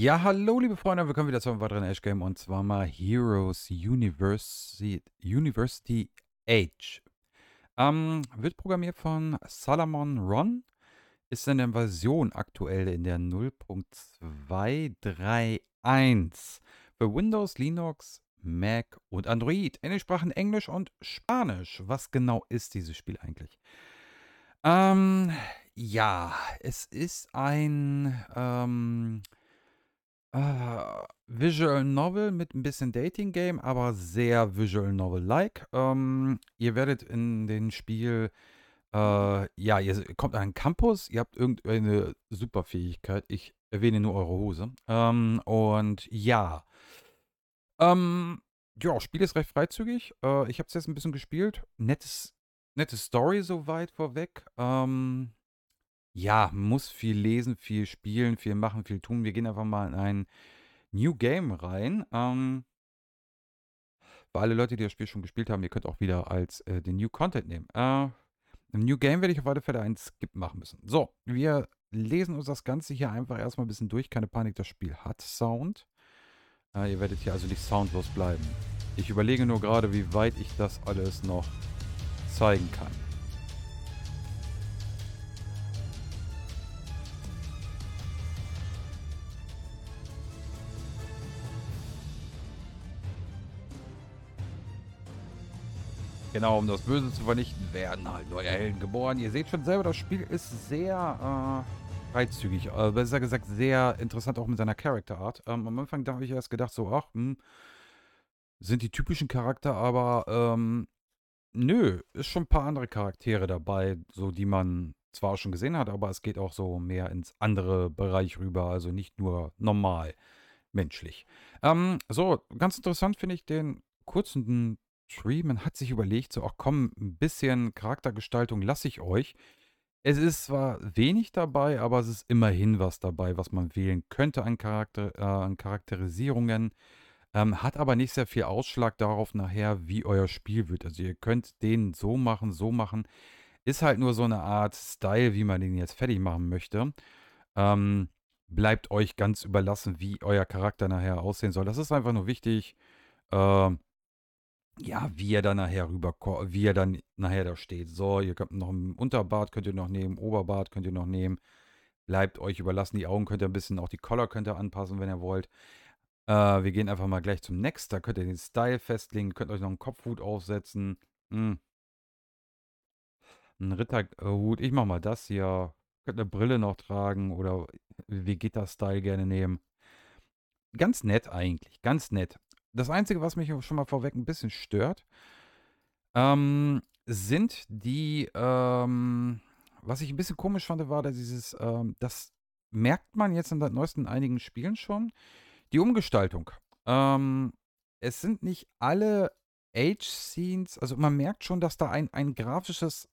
Ja, hallo liebe Freunde, willkommen wieder zu einem weiteren Ash Game und zwar mal Heroes University, University Age. Ähm, wird programmiert von Salomon Ron, ist in der Version aktuell in der 0.231 für Windows, Linux, Mac und Android in den Sprachen Englisch und Spanisch. Was genau ist dieses Spiel eigentlich? Ähm, ja, es ist ein ähm, äh, Visual Novel mit ein bisschen Dating Game, aber sehr Visual Novel-like. Ähm, ihr werdet in dem Spiel, äh, ja, ihr kommt an einen Campus, ihr habt irgendeine Superfähigkeit. Ich erwähne nur eure Hose. Ähm, und ja. Ähm, ja, Spiel ist recht freizügig. Äh, ich habe es jetzt ein bisschen gespielt. Nettes, nette Story soweit vorweg. Ähm, ja, muss viel lesen, viel spielen, viel machen, viel tun. Wir gehen einfach mal in ein New Game rein. Ähm, für alle Leute, die das Spiel schon gespielt haben, ihr könnt auch wieder als äh, den New Content nehmen. Äh, Im New Game werde ich auf alle Fälle einen Skip machen müssen. So, wir lesen uns das Ganze hier einfach erstmal ein bisschen durch. Keine Panik, das Spiel hat Sound. Äh, ihr werdet hier also nicht soundlos bleiben. Ich überlege nur gerade, wie weit ich das alles noch zeigen kann. Genau, um das Böse zu vernichten, werden halt neue Helden geboren. Ihr seht schon selber, das Spiel ist sehr äh, freizügig. Also besser gesagt, sehr interessant auch mit seiner Charakterart. Ähm, am Anfang habe ich erst gedacht, so, ach, mh, hm, sind die typischen Charakter, aber ähm, nö, ist schon ein paar andere Charaktere dabei, so die man zwar schon gesehen hat, aber es geht auch so mehr ins andere Bereich rüber, also nicht nur normal menschlich. Ähm, so, ganz interessant finde ich den kurzen Treeman hat sich überlegt, so, ach komm, ein bisschen Charaktergestaltung lasse ich euch. Es ist zwar wenig dabei, aber es ist immerhin was dabei, was man wählen könnte an, Charakter, äh, an Charakterisierungen. Ähm, hat aber nicht sehr viel Ausschlag darauf nachher, wie euer Spiel wird. Also ihr könnt den so machen, so machen. Ist halt nur so eine Art Style, wie man den jetzt fertig machen möchte. Ähm, bleibt euch ganz überlassen, wie euer Charakter nachher aussehen soll. Das ist einfach nur wichtig. Ähm, ja, wie er dann nachher rüber, wie er dann nachher da steht. So, ihr könnt noch einen Unterbart könnt ihr noch nehmen, Oberbart könnt ihr noch nehmen. Bleibt euch überlassen. Die Augen könnt ihr ein bisschen, auch die Color könnt ihr anpassen, wenn ihr wollt. Äh, wir gehen einfach mal gleich zum Next. Da könnt ihr den Style festlegen, könnt euch noch einen Kopfhut aufsetzen. Hm. Ein Ritterhut. Ich mach mal das hier. Könnt eine Brille noch tragen oder Vegeta-Style gerne nehmen. Ganz nett eigentlich. Ganz nett. Das Einzige, was mich schon mal vorweg ein bisschen stört, ähm, sind die, ähm, was ich ein bisschen komisch fand, war, dass dieses, ähm, das merkt man jetzt in den neuesten einigen Spielen schon, die Umgestaltung. Ähm, es sind nicht alle Age-Scenes, also man merkt schon, dass da ein, ein grafisches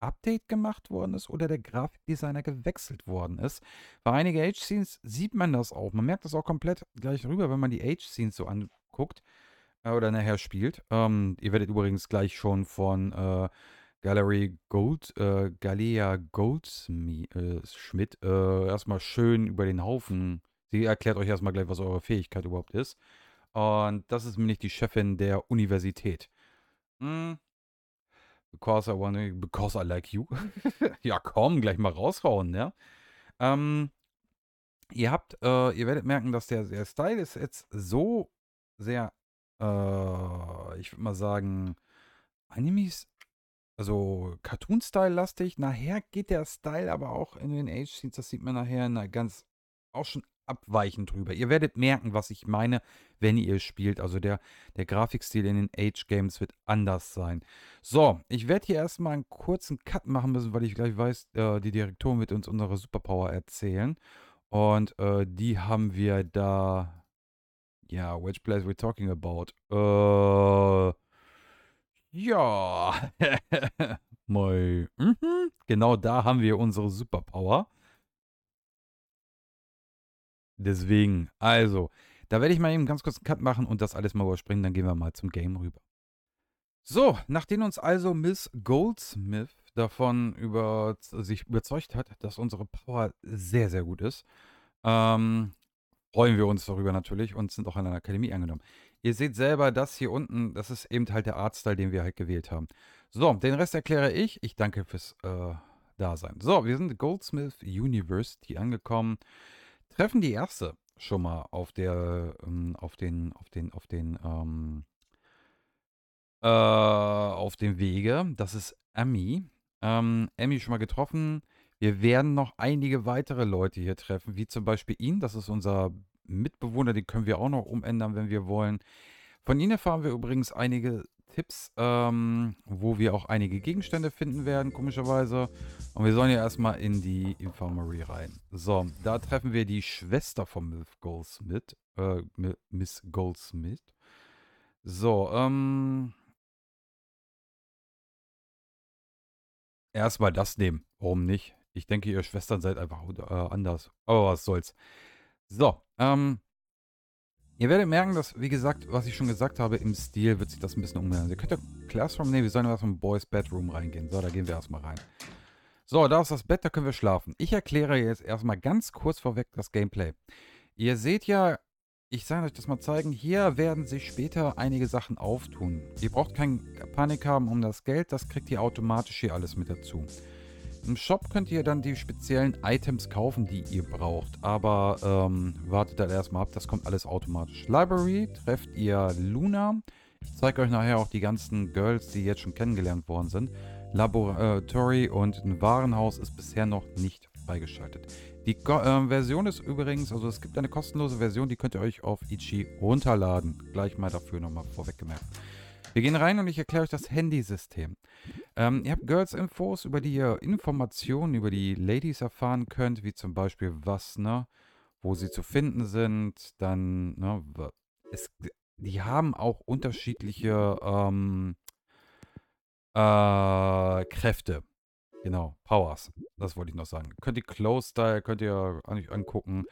Update gemacht worden ist oder der Grafikdesigner gewechselt worden ist. Bei einigen Age-Scenes sieht man das auch. Man merkt das auch komplett gleich rüber, wenn man die Age-Scenes so anguckt äh, oder nachher spielt. Ähm, ihr werdet übrigens gleich schon von äh, Gallery Gold, äh, Galea Goldschmidt äh, äh, erstmal schön über den Haufen. Sie erklärt euch erstmal gleich, was eure Fähigkeit überhaupt ist. Und das ist nämlich die Chefin der Universität. Hm Because I wanna, because I like you. ja, komm, gleich mal raushauen, ja. Ähm, ihr habt, äh, ihr werdet merken, dass der, der Style ist jetzt so sehr, äh, ich würde mal sagen, Animes, also Cartoon-Style-lastig. Nachher geht der Style aber auch in den Age-Scenes, das sieht man nachher in einer ganz, auch schon abweichen drüber. Ihr werdet merken, was ich meine, wenn ihr spielt. Also der, der Grafikstil in den Age-Games wird anders sein. So, ich werde hier erstmal einen kurzen Cut machen müssen, weil ich gleich weiß, äh, die Direktorin wird uns unsere Superpower erzählen. Und äh, die haben wir da. Ja, which place we talking about? Äh, ja. Moi. Mhm. Genau da haben wir unsere Superpower. Deswegen, also, da werde ich mal eben ganz kurz einen Cut machen und das alles mal überspringen, dann gehen wir mal zum Game rüber. So, nachdem uns also Miss Goldsmith davon über, sich überzeugt hat, dass unsere Power sehr, sehr gut ist, ähm, freuen wir uns darüber natürlich und sind auch an einer Akademie angenommen. Ihr seht selber, das hier unten, das ist eben halt der Artstyle, den wir halt gewählt haben. So, den Rest erkläre ich. Ich danke fürs äh, Dasein. So, wir sind Goldsmith University angekommen. Treffen die erste schon mal auf der, ähm, auf den, auf den, auf den, ähm, äh, auf dem Wege. Das ist Emmy. Ähm, Emmy schon mal getroffen. Wir werden noch einige weitere Leute hier treffen, wie zum Beispiel ihn. Das ist unser Mitbewohner, den können wir auch noch umändern, wenn wir wollen. Von Ihnen erfahren wir übrigens einige Tipps, ähm, wo wir auch einige Gegenstände finden werden, komischerweise. Und wir sollen ja erstmal in die Infirmary rein. So, da treffen wir die Schwester von Miss Goldsmith. Äh, Miss Goldsmith. So, ähm. Erstmal das nehmen. Warum nicht? Ich denke, ihr Schwestern seid einfach äh, anders. Aber was soll's. So, ähm. Ihr werdet merken, dass, wie gesagt, was ich schon gesagt habe, im Stil wird sich das ein bisschen umändern. Ihr könnt ja Classroom nehmen, wir sollen was vom Boys Bedroom reingehen. So, da gehen wir erstmal rein. So, da ist das Bett, da können wir schlafen. Ich erkläre jetzt erstmal ganz kurz vorweg das Gameplay. Ihr seht ja, ich sage euch das mal zeigen, hier werden sich später einige Sachen auftun. Ihr braucht keine Panik haben um das Geld, das kriegt ihr automatisch hier alles mit dazu. Im Shop könnt ihr dann die speziellen Items kaufen, die ihr braucht. Aber ähm, wartet dann halt erstmal ab, das kommt alles automatisch. Library trefft ihr Luna. Ich zeige euch nachher auch die ganzen Girls, die jetzt schon kennengelernt worden sind. Laboratory und ein Warenhaus ist bisher noch nicht freigeschaltet. Die Ko äh, Version ist übrigens, also es gibt eine kostenlose Version, die könnt ihr euch auf Ichi runterladen. Gleich mal dafür nochmal vorweggemerkt. gemerkt. Wir gehen rein und ich erkläre euch das Handysystem. Ähm, ihr habt Girls-Infos, über die ihr Informationen über die Ladies erfahren könnt, wie zum Beispiel was, ne, wo sie zu finden sind, dann, ne, es, die haben auch unterschiedliche ähm, äh, Kräfte. Genau, Powers. Das wollte ich noch sagen. Könnt ihr Close Style, könnt ihr euch angucken.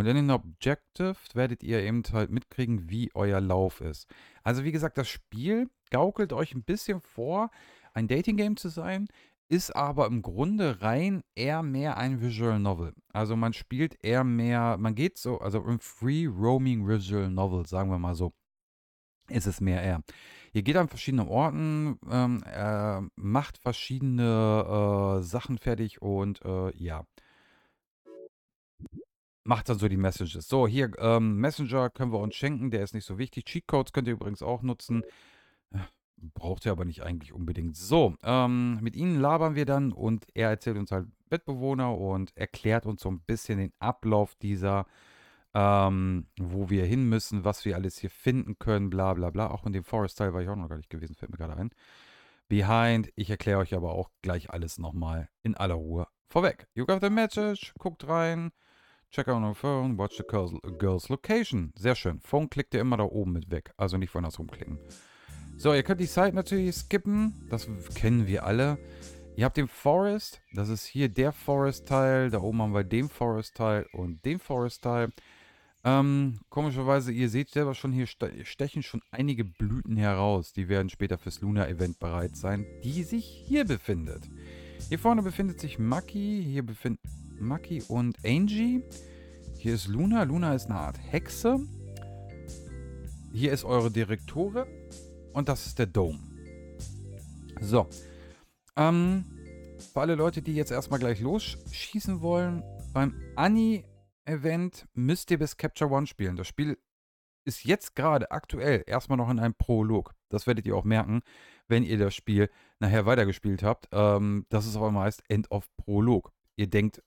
Und in den Objective werdet ihr eben halt mitkriegen, wie euer Lauf ist. Also wie gesagt, das Spiel gaukelt euch ein bisschen vor, ein Dating-Game zu sein, ist aber im Grunde rein eher mehr ein Visual Novel. Also man spielt eher mehr, man geht so, also ein Free Roaming Visual Novel, sagen wir mal so, ist es mehr eher. Ihr geht an verschiedenen Orten, ähm, äh, macht verschiedene äh, Sachen fertig und äh, ja macht dann so die Messages. So, hier, ähm, Messenger können wir uns schenken, der ist nicht so wichtig. Cheatcodes könnt ihr übrigens auch nutzen. Äh, braucht ihr aber nicht eigentlich unbedingt. So, ähm, mit ihnen labern wir dann und er erzählt uns halt Bettbewohner und erklärt uns so ein bisschen den Ablauf dieser, ähm, wo wir hin müssen, was wir alles hier finden können, bla bla bla. Auch in dem Forest-Teil war ich auch noch gar nicht gewesen, fällt mir gerade ein. Behind, ich erkläre euch aber auch gleich alles nochmal in aller Ruhe vorweg. You got the message, guckt rein. Check out on your phone, watch the girl's, girl's location. Sehr schön. Phone klickt ihr immer da oben mit weg. Also nicht woanders rumklicken. So, ihr könnt die Site natürlich skippen. Das kennen wir alle. Ihr habt den Forest. Das ist hier der Forest-Teil. Da oben haben wir den Forest-Teil und den Forest-Teil. Ähm, komischerweise, ihr seht selber schon, hier stechen schon einige Blüten heraus. Die werden später fürs Luna-Event bereit sein, die sich hier befindet. Hier vorne befindet sich Maki, hier befinden Maki und Angie. Hier ist Luna. Luna ist eine Art Hexe. Hier ist eure Direktorin. Und das ist der Dome. So. Ähm, für alle Leute, die jetzt erstmal gleich losschießen wollen, beim anni event müsst ihr bis Capture One spielen. Das Spiel ist jetzt gerade aktuell erstmal noch in einem Prolog. Das werdet ihr auch merken, wenn ihr das Spiel nachher weitergespielt habt, ähm, dass es auf einmal End of Prolog. Ihr denkt,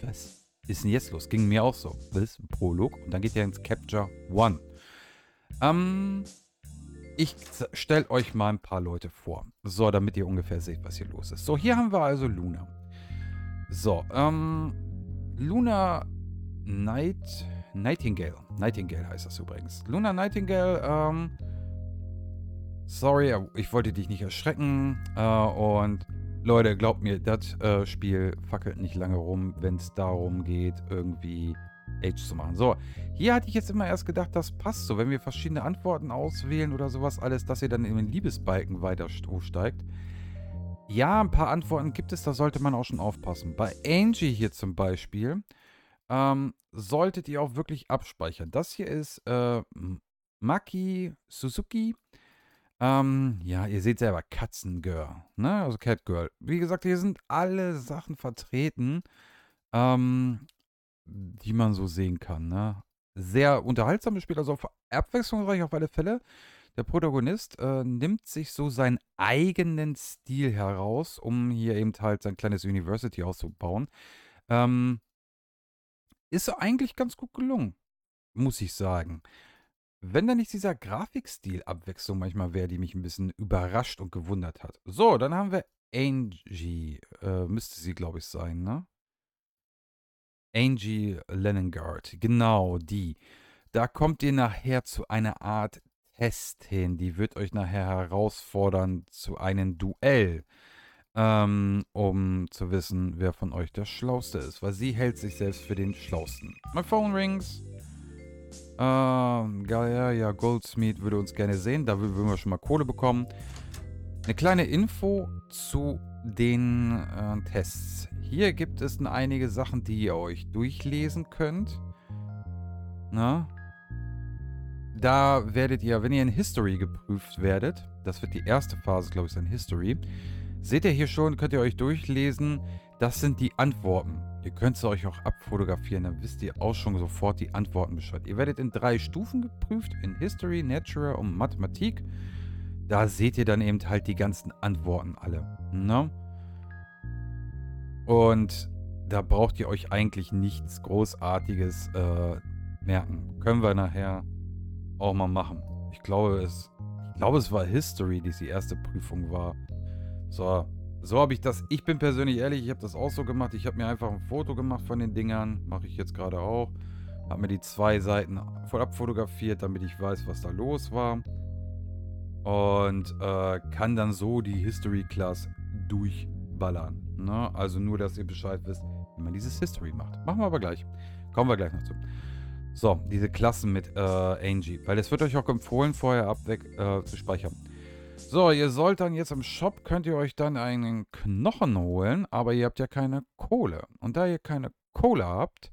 was? ist denn jetzt los? Ging mir auch so. Das ist ein Prolog und dann geht ihr ins Capture One. Ähm, ich stelle euch mal ein paar Leute vor. So, damit ihr ungefähr seht, was hier los ist. So, hier haben wir also Luna. So, ähm, Luna Night, Nightingale. Nightingale heißt das übrigens. Luna Nightingale, ähm, sorry, ich wollte dich nicht erschrecken. Äh, und Leute, glaubt mir, das äh, Spiel fackelt nicht lange rum, wenn es darum geht, irgendwie Age zu machen. So, hier hatte ich jetzt immer erst gedacht, das passt so, wenn wir verschiedene Antworten auswählen oder sowas alles, dass ihr dann in den Liebesbalken weiter hochsteigt. Ja, ein paar Antworten gibt es, da sollte man auch schon aufpassen. Bei Angie hier zum Beispiel ähm, solltet ihr auch wirklich abspeichern. Das hier ist äh, Maki Suzuki. Ähm, ja, ihr seht selber, Katzengirl, ne? Also Catgirl. Wie gesagt, hier sind alle Sachen vertreten, ähm, die man so sehen kann, ne? Sehr unterhaltsames Spiel, also abwechslungsreich auf alle Fälle. Der Protagonist äh, nimmt sich so seinen eigenen Stil heraus, um hier eben halt sein kleines University auszubauen. Ähm, ist eigentlich ganz gut gelungen, muss ich sagen. Wenn da nicht dieser Grafikstilabwechslung manchmal wäre, die mich ein bisschen überrascht und gewundert hat. So, dann haben wir Angie. Äh, müsste sie, glaube ich, sein, ne? Angie Leningard. Genau, die. Da kommt ihr nachher zu einer Art Test hin. Die wird euch nachher herausfordern zu einem Duell. Ähm, um zu wissen, wer von euch der Schlauste ist. Weil sie hält sich selbst für den Schlausten. My phone rings. Ähm, Galeria Goldsmith würde uns gerne sehen. Da würden wir schon mal Kohle bekommen. Eine kleine Info zu den äh, Tests. Hier gibt es einige Sachen, die ihr euch durchlesen könnt. Na? Da werdet ihr, wenn ihr in History geprüft werdet, das wird die erste Phase, glaube ich, sein History, seht ihr hier schon, könnt ihr euch durchlesen, das sind die Antworten. Ihr könnt sie euch auch abfotografieren, dann wisst ihr auch schon sofort die Antworten Bescheid. Ihr werdet in drei Stufen geprüft, in History, Natural und Mathematik. Da seht ihr dann eben halt die ganzen Antworten alle. Ne? Und da braucht ihr euch eigentlich nichts Großartiges äh, merken. Können wir nachher auch mal machen. Ich glaube, es, ich glaube, es war History, die die erste Prüfung war. So, so habe ich das. Ich bin persönlich ehrlich, ich habe das auch so gemacht. Ich habe mir einfach ein Foto gemacht von den Dingern. Mache ich jetzt gerade auch. Habe mir die zwei Seiten voll abfotografiert, damit ich weiß, was da los war. Und äh, kann dann so die History Class durchballern. Ne? Also nur, dass ihr Bescheid wisst, wie man dieses History macht. Machen wir aber gleich. Kommen wir gleich noch zu. So, diese Klassen mit äh, Angie. Weil es wird euch auch empfohlen, vorher abweg äh, zu speichern. So, ihr sollt dann jetzt im Shop, könnt ihr euch dann einen Knochen holen, aber ihr habt ja keine Kohle. Und da ihr keine Kohle habt,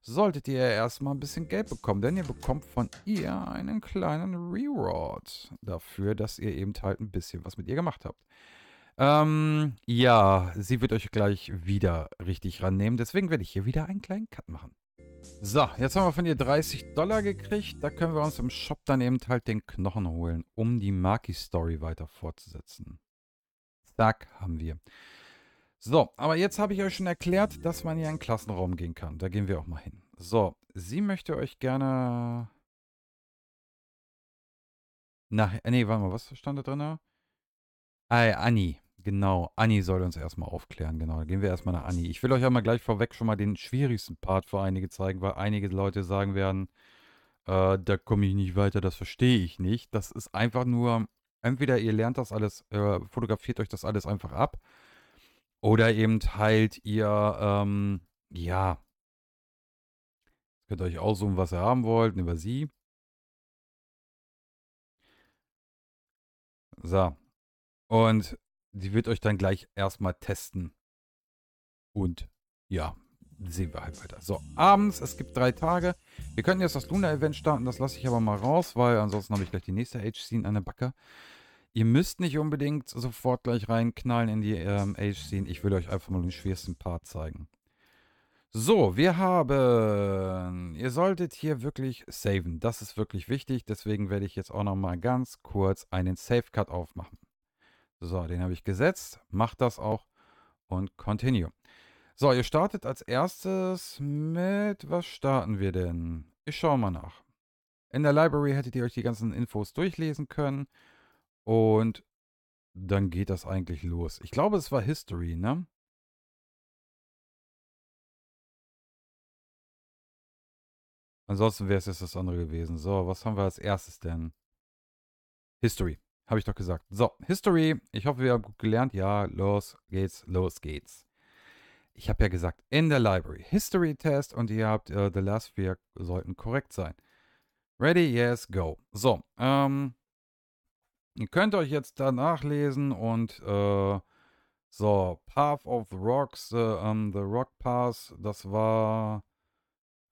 solltet ihr erstmal ein bisschen Geld bekommen, denn ihr bekommt von ihr einen kleinen Reward dafür, dass ihr eben halt ein bisschen was mit ihr gemacht habt. Ähm, ja, sie wird euch gleich wieder richtig rannehmen, deswegen werde ich hier wieder einen kleinen Cut machen. So, jetzt haben wir von ihr 30 Dollar gekriegt. Da können wir uns im Shop dann eben halt den Knochen holen, um die Maki-Story weiter fortzusetzen. Zack, haben wir. So, aber jetzt habe ich euch schon erklärt, dass man hier in den Klassenraum gehen kann. Da gehen wir auch mal hin. So, sie möchte euch gerne... Na, äh, nee, warte mal, was stand da drin? Ei, ah, Anni. Genau, Anni soll uns erstmal aufklären, genau. gehen wir erstmal nach Anni. Ich will euch ja mal gleich vorweg schon mal den schwierigsten Part für einige zeigen, weil einige Leute sagen werden, äh, da komme ich nicht weiter, das verstehe ich nicht. Das ist einfach nur, entweder ihr lernt das alles, äh, fotografiert euch das alles einfach ab, oder eben teilt ihr, ähm, ja, könnt euch aussuchen, was ihr haben wollt, über sie. So. Und Sie wird euch dann gleich erstmal testen. Und ja, sehen wir halt weiter. So, abends, es gibt drei Tage. Wir könnten jetzt das Luna-Event starten, das lasse ich aber mal raus, weil ansonsten habe ich gleich die nächste Age-Scene an der Backe. Ihr müsst nicht unbedingt sofort gleich reinknallen in die ähm, Age-Scene. Ich will euch einfach mal den schwersten Part zeigen. So, wir haben... Ihr solltet hier wirklich saven. Das ist wirklich wichtig. Deswegen werde ich jetzt auch nochmal ganz kurz einen Safe-Cut aufmachen. So, den habe ich gesetzt. Macht das auch und Continue. So, ihr startet als erstes mit, was starten wir denn? Ich schaue mal nach. In der Library hättet ihr euch die ganzen Infos durchlesen können und dann geht das eigentlich los. Ich glaube, es war History, ne? Ansonsten wäre es jetzt das andere gewesen. So, was haben wir als erstes denn? History. Habe ich doch gesagt. So, History. Ich hoffe, wir haben gut gelernt. Ja, los geht's, los geht's. Ich habe ja gesagt, in der Library. History Test und ihr habt äh, The Last Vier sollten korrekt sein. Ready, yes, go. So, ähm, ihr könnt euch jetzt da nachlesen und äh, so, Path of the Rocks, äh, um, ähm, The Rock Pass, das war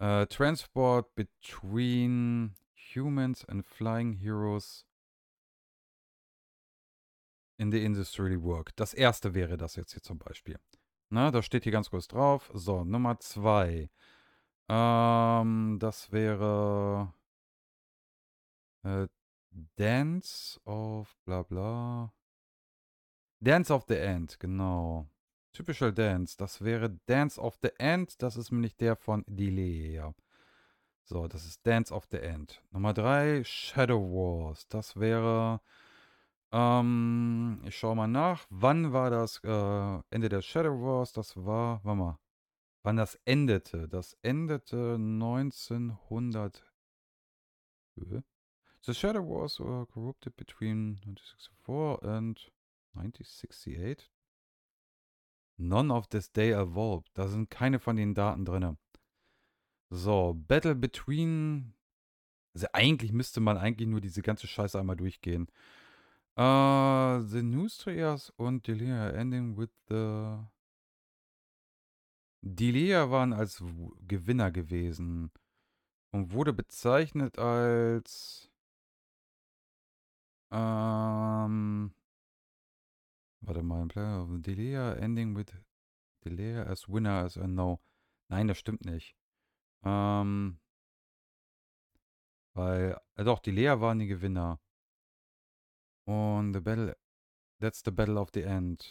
äh, Transport between Humans and Flying Heroes in the industry work. Das erste wäre das jetzt hier zum Beispiel. Na, ne, da steht hier ganz kurz drauf. So, Nummer zwei. Ähm, das wäre äh, Dance of bla bla. Dance of the End, genau. Typischer Dance. Das wäre Dance of the End. Das ist nämlich der von Delay. So, das ist Dance of the End. Nummer drei Shadow Wars. Das wäre ähm, ich schaue mal nach. Wann war das äh, Ende der Shadow Wars? Das war, warte mal, wann das endete. Das endete 1900. Äh, The Shadow Wars were äh, corrupted between 1964 and 1968. None of this day evolved. Da sind keine von den Daten drin. So, Battle between. Also eigentlich müsste man eigentlich nur diese ganze Scheiße einmal durchgehen. Uh, the news zuerst und Delia ending with the. Delia waren als Gewinner gewesen und wurde bezeichnet als. Ähm, warte mal, Player of Delia ending with Delia as winner as a no. Nein, das stimmt nicht. Ähm, weil, äh doch, Delia waren die Gewinner. Und the battle. That's the battle of the end.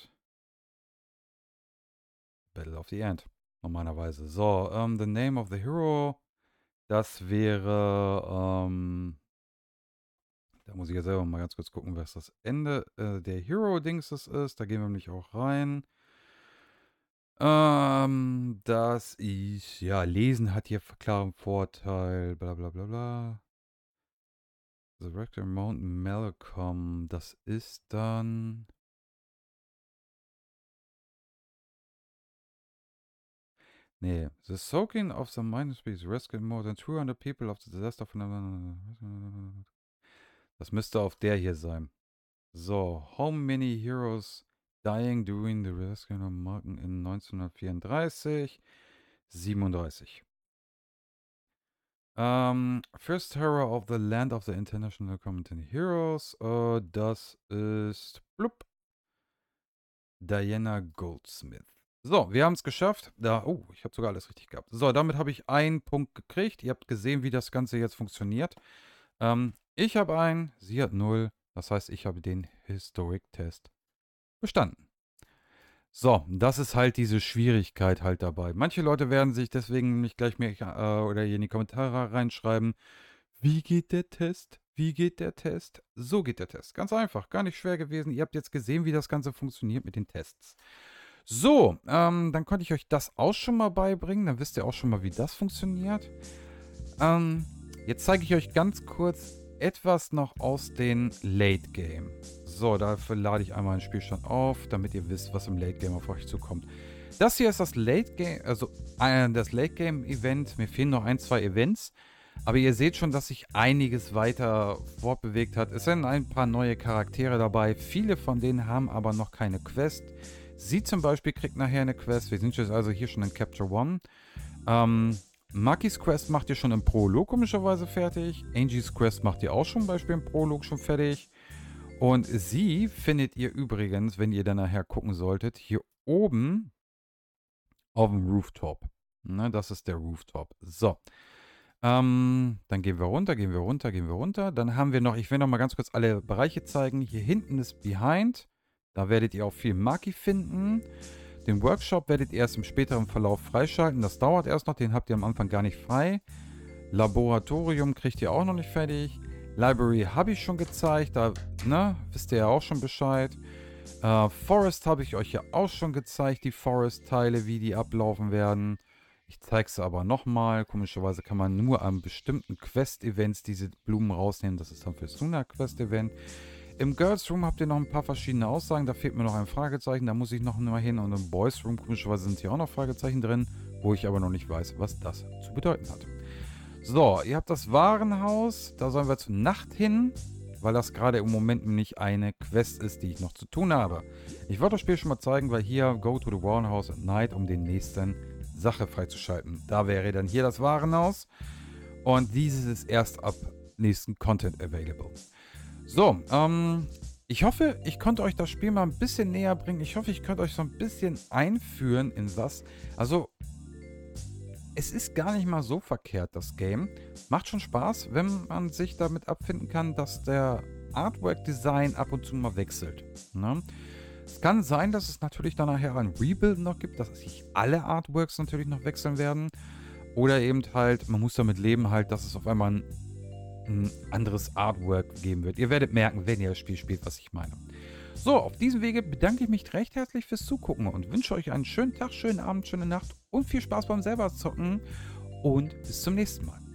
Battle of the end. Normalerweise. So, um, ähm, the name of the hero. Das wäre. Um, ähm, da muss ich ja selber mal ganz kurz gucken, was das Ende äh, der Hero-Dings ist. Da gehen wir nämlich auch rein. Ähm, das ist, ja, Lesen hat hier klaren Vorteil, bla bla bla bla. The Rector Mount Malcolm, das ist dann... Nee, the soaking of the mining speaks rescued more than 200 people of the disaster from... Das müsste auf der hier sein. So, how many heroes dying during the rescue of Marken in 1934? 37. Ähm, First Hero of the Land of the International Competent Heroes. Äh, das ist blub, Diana Goldsmith. So, wir haben es geschafft. Da, oh, ich habe sogar alles richtig gehabt. So, damit habe ich einen Punkt gekriegt. Ihr habt gesehen, wie das Ganze jetzt funktioniert. Ähm, ich habe einen, sie hat null. Das heißt, ich habe den Historic-Test bestanden. So, das ist halt diese Schwierigkeit halt dabei. Manche Leute werden sich deswegen nicht gleich mehr äh, oder hier in die Kommentare reinschreiben, wie geht der Test? Wie geht der Test? So geht der Test. Ganz einfach, gar nicht schwer gewesen. Ihr habt jetzt gesehen, wie das Ganze funktioniert mit den Tests. So, ähm, dann konnte ich euch das auch schon mal beibringen. Dann wisst ihr auch schon mal, wie das funktioniert. Ähm, jetzt zeige ich euch ganz kurz etwas noch aus den Late Game. So, dafür lade ich einmal den Spielstand auf, damit ihr wisst, was im Late Game auf euch zukommt. Das hier ist das Late Game, also äh, das Late Game Event. Mir fehlen noch ein, zwei Events. Aber ihr seht schon, dass sich einiges weiter fortbewegt hat. Es sind ein paar neue Charaktere dabei. Viele von denen haben aber noch keine Quest. Sie zum Beispiel kriegt nachher eine Quest. Wir sind jetzt also hier schon in Capture One. Ähm, Makis Quest macht ihr schon im Prolog komischerweise fertig. Angie's Quest macht ihr auch schon zum Beispiel im Prolog schon fertig. Und sie findet ihr übrigens, wenn ihr dann nachher gucken solltet, hier oben auf dem Rooftop. Ne, das ist der Rooftop. So. Ähm, dann gehen wir runter, gehen wir runter, gehen wir runter. Dann haben wir noch, ich will noch mal ganz kurz alle Bereiche zeigen. Hier hinten ist Behind. Da werdet ihr auch viel Maki finden. Den Workshop werdet ihr erst im späteren Verlauf freischalten. Das dauert erst noch, den habt ihr am Anfang gar nicht frei. Laboratorium kriegt ihr auch noch nicht fertig. Library habe ich schon gezeigt, da ne, wisst ihr ja auch schon Bescheid. Äh, Forest habe ich euch ja auch schon gezeigt, die Forest-Teile, wie die ablaufen werden. Ich zeige es aber nochmal. Komischerweise kann man nur an bestimmten Quest-Events diese Blumen rausnehmen. Das ist dann fürs Suna-Quest-Event. Im Girls Room habt ihr noch ein paar verschiedene Aussagen. Da fehlt mir noch ein Fragezeichen. Da muss ich noch mal hin. Und im Boys Room, komischerweise, sind hier auch noch Fragezeichen drin, wo ich aber noch nicht weiß, was das zu bedeuten hat. So, ihr habt das Warenhaus. Da sollen wir zur Nacht hin, weil das gerade im Moment nicht eine Quest ist, die ich noch zu tun habe. Ich wollte das Spiel schon mal zeigen, weil hier Go to the Warenhouse at Night, um den nächsten Sache freizuschalten. Da wäre dann hier das Warenhaus. Und dieses ist erst ab nächsten Content available. So, ähm, ich hoffe, ich konnte euch das Spiel mal ein bisschen näher bringen. Ich hoffe, ich konnte euch so ein bisschen einführen in was. Also, es ist gar nicht mal so verkehrt, das Game. Macht schon Spaß, wenn man sich damit abfinden kann, dass der Artwork-Design ab und zu mal wechselt. Ne? Es kann sein, dass es natürlich dann nachher ein Rebuild noch gibt, dass sich alle Artworks natürlich noch wechseln werden. Oder eben halt, man muss damit leben, halt, dass es auf einmal ein, ein anderes Artwork geben wird. Ihr werdet merken, wenn ihr das Spiel spielt, was ich meine. So, auf diesem Wege bedanke ich mich recht herzlich fürs Zugucken und wünsche euch einen schönen Tag, schönen Abend, schöne Nacht und viel Spaß beim selber zocken und bis zum nächsten Mal.